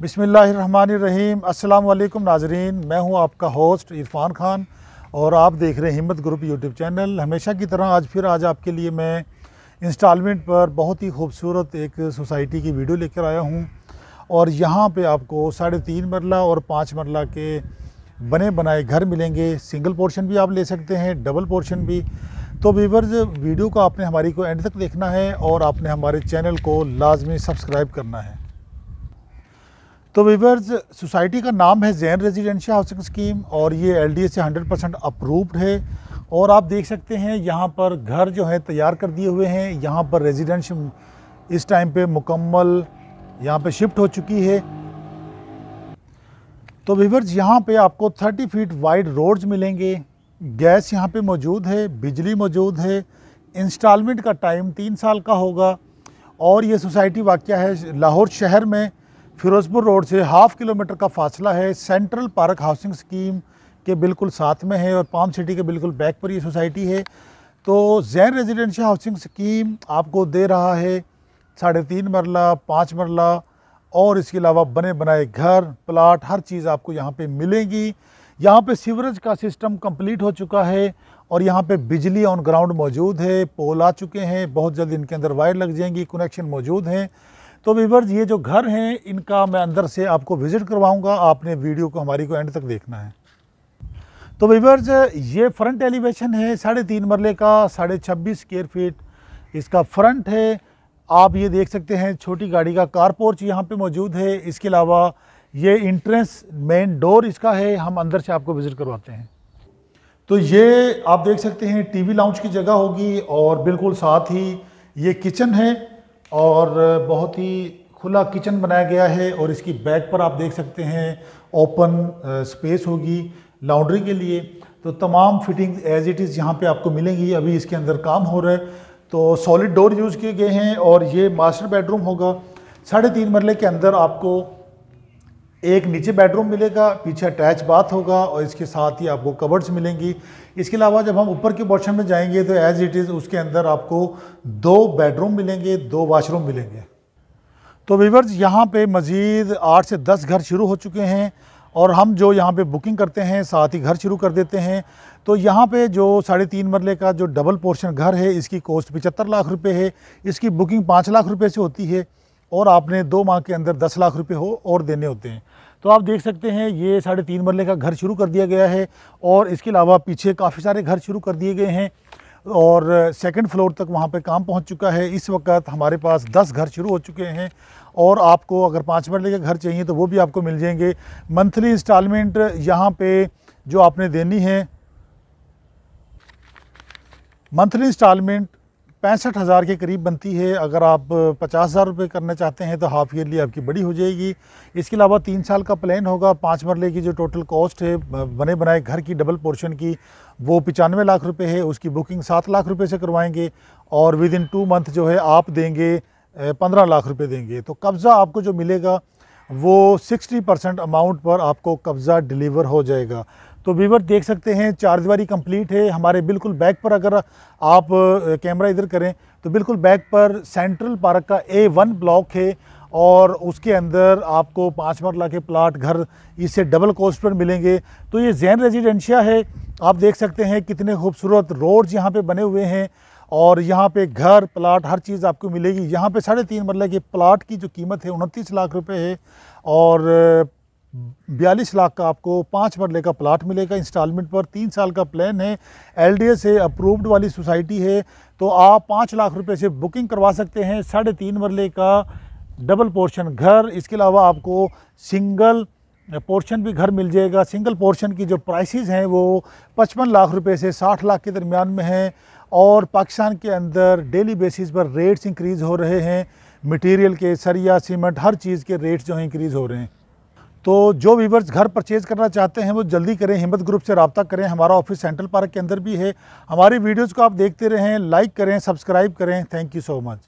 बिसमीम् अल्लाम नाजरीन मैं हूं आपका होस्ट इरफान खान और आप देख रहे हैं हिम्मत ग्रुप यूट्यूब चैनल हमेशा की तरह आज फिर आज आपके लिए मैं इंस्टॉलमेंट पर बहुत ही खूबसूरत एक सोसाइटी की वीडियो लेकर आया हूं और यहां पे आपको साढ़े तीन मरला और पाँच मरला के बने बनाए घर मिलेंगे सिंगल पोर्शन भी आप ले सकते हैं डबल पोर्शन भी तो वीवर्स वीडियो को आपने हमारी को एंड तक देखना है और आपने हमारे चैनल को लाजमी सब्सक्राइब करना है तो वीवर्स सोसाइटी का नाम है जैन रेजिडेंशियल हाउसिंग स्कीम और ये एल डी से 100 परसेंट अप्रूव्ड है और आप देख सकते हैं यहाँ पर घर जो है तैयार कर दिए हुए हैं यहाँ पर रेजिडेंश इस टाइम पे मुकम्मल यहाँ पे शिफ्ट हो चुकी है तो वीवर्स यहाँ पे आपको 30 फीट वाइड रोड्स मिलेंगे गैस यहाँ पर मौजूद है बिजली मौजूद है इंस्टॉलमेंट का टाइम तीन साल का होगा और ये सोसाइटी वाक़ है लाहौर शहर में फिरोजपुर रोड से हाफ किलोमीटर का फासला है सेंट्रल पार्क हाउसिंग स्कीम के बिल्कुल साथ में है और पाम सिटी के बिल्कुल बैक पर ये सोसाइटी है तो जैन रेजिडेंशियल हाउसिंग स्कीम आपको दे रहा है साढ़े तीन मरला पाँच मरला और इसके अलावा बने बनाए घर प्लाट हर चीज़ आपको यहाँ पे मिलेगी यहाँ पे सीवरेज का सिस्टम कंप्लीट हो चुका है और यहाँ पे बिजली ऑन ग्राउंड मौजूद है पोल आ चुके हैं बहुत जल्द इनके अंदर वायर लग जाएंगी कनेक्शन मौजूद हैं तो वीवर्स ये जो घर हैं इनका मैं अंदर से आपको विज़िट करवाऊँगा आपने वीडियो को हमारी को एंड तक देखना है तो वीवर्स ये फ्रंट एलिवेशन है साढ़े तीन मरले का साढ़े छब्बीस स्केयर फीट इसका फ्रंट है आप ये देख सकते हैं छोटी गाड़ी का कार पोर्च यहाँ पे मौजूद है इसके अलावा ये इंट्रेंस मेन डोर इसका है हम अंदर से आपको विज़िट करवाते हैं तो ये आप देख सकते हैं टीवी लाउंज की जगह होगी और बिल्कुल साथ ही ये किचन है और बहुत ही खुला किचन बनाया गया है और इसकी बैक पर आप देख सकते हैं ओपन स्पेस होगी लाउंड्री के लिए तो तमाम फिटिंग्स एज इट इज़ यहाँ पे आपको मिलेंगी अभी इसके अंदर काम हो रहा है तो सॉलिड डोर यूज़ किए गए हैं और ये मास्टर बेडरूम होगा साढ़े तीन मरले के अंदर आपको एक नीचे बेडरूम मिलेगा पीछे अटैच बाथ होगा और इसके साथ ही आपको कवर्स मिलेंगी इसके अलावा जब हम ऊपर के पोर्शन में जाएंगे तो एज इट इज़ उसके अंदर आपको दो बेडरूम मिलेंगे दो वाशरूम मिलेंगे तो वीवर्स यहाँ पे मज़ीद आठ से दस घर शुरू हो चुके हैं और हम जो यहाँ पे बुकिंग करते हैं साथ ही घर शुरू कर देते हैं तो यहाँ पे जो साढ़े तीन मरले का जो डबल पोर्शन घर है इसकी कॉस्ट पचहत्तर लाख रुपए है इसकी बुकिंग पाँच लाख रुपए से होती है और आपने दो माह के अंदर दस लाख रुपए हो और देने होते हैं तो आप देख सकते हैं ये साढ़े तीन मरले का घर शुरू कर दिया गया है और इसके अलावा पीछे काफ़ी सारे घर शुरू कर दिए गए हैं और सेकंड फ्लोर तक वहाँ पे काम पहुँच चुका है इस वक्त हमारे पास दस घर शुरू हो चुके हैं और आपको अगर पाँच मरले के घर चाहिए तो वो भी आपको मिल जाएंगे मंथली इंस्टॉलमेंट यहाँ पर जो आपने देनी है मंथली इंस्टॉलमेंट पैंसठ हज़ार के करीब बनती है अगर आप पचास हज़ार रुपये करना चाहते हैं तो हाफ़ ईयरली आपकी बड़ी हो जाएगी इसके अलावा तीन साल का प्लान होगा पाँच मरले की जो टोटल कॉस्ट है बने बनाए घर की डबल पोर्शन की वो पचानवे लाख रुपये है उसकी बुकिंग सात लाख रुपये से करवाएंगे और विद इन टू मंथ जो है आप देंगे पंद्रह लाख रुपये देंगे तो कब्ज़ा आपको जो मिलेगा वो सिक्सटी परसेंट अमाउंट पर आपको कब्ज़ा डिलीवर हो जाएगा तो वीवर देख सकते हैं चार दीवारी कम्प्लीट है हमारे बिल्कुल बैक पर अगर आप कैमरा इधर करें तो बिल्कुल बैक पर सेंट्रल पार्क का ए वन ब्लॉक है और उसके अंदर आपको पाँच मरला के प्लाट घर इससे डबल कॉस्ट पर मिलेंगे तो ये जैन रेजिडेंशिया है आप देख सकते हैं कितने खूबसूरत रोड्स यहाँ पे बने हुए हैं और यहाँ पे घर प्लाट हर चीज़ आपको मिलेगी यहाँ पे साढ़े तीन मरला के प्लाट की जो कीमत है उनतीस लाख रुपए है और बयालीस लाख का आपको पाँच मरले का प्लाट मिलेगा इंस्टॉलमेंट पर तीन साल का प्लान है एल से अप्रूव्ड वाली सोसाइटी है तो आप पाँच लाख रुपए से बुकिंग करवा सकते हैं साढ़े तीन मरले का डबल पोर्शन घर इसके अलावा आपको सिंगल पोर्शन भी घर मिल जाएगा सिंगल पोर्शन की जो प्राइस हैं वो पचपन लाख रुपये से साठ लाख के दरमियान में हैं और पाकिस्तान के अंदर डेली बेसिस पर रेट्स इंक्रीज़ हो रहे हैं मटेरियल के सरिया सीमेंट हर चीज़ के रेट्स जो हैं इंक्रीज़ हो रहे हैं तो जो व्यूवर्स घर परचेज़ करना चाहते हैं वो जल्दी करें हिम्मत ग्रुप से रबता करें हमारा ऑफिस सेंट्रल पार्क के अंदर भी है हमारी वीडियोज़ को आप देखते रहें लाइक करें सब्सक्राइब करें थैंक यू सो मच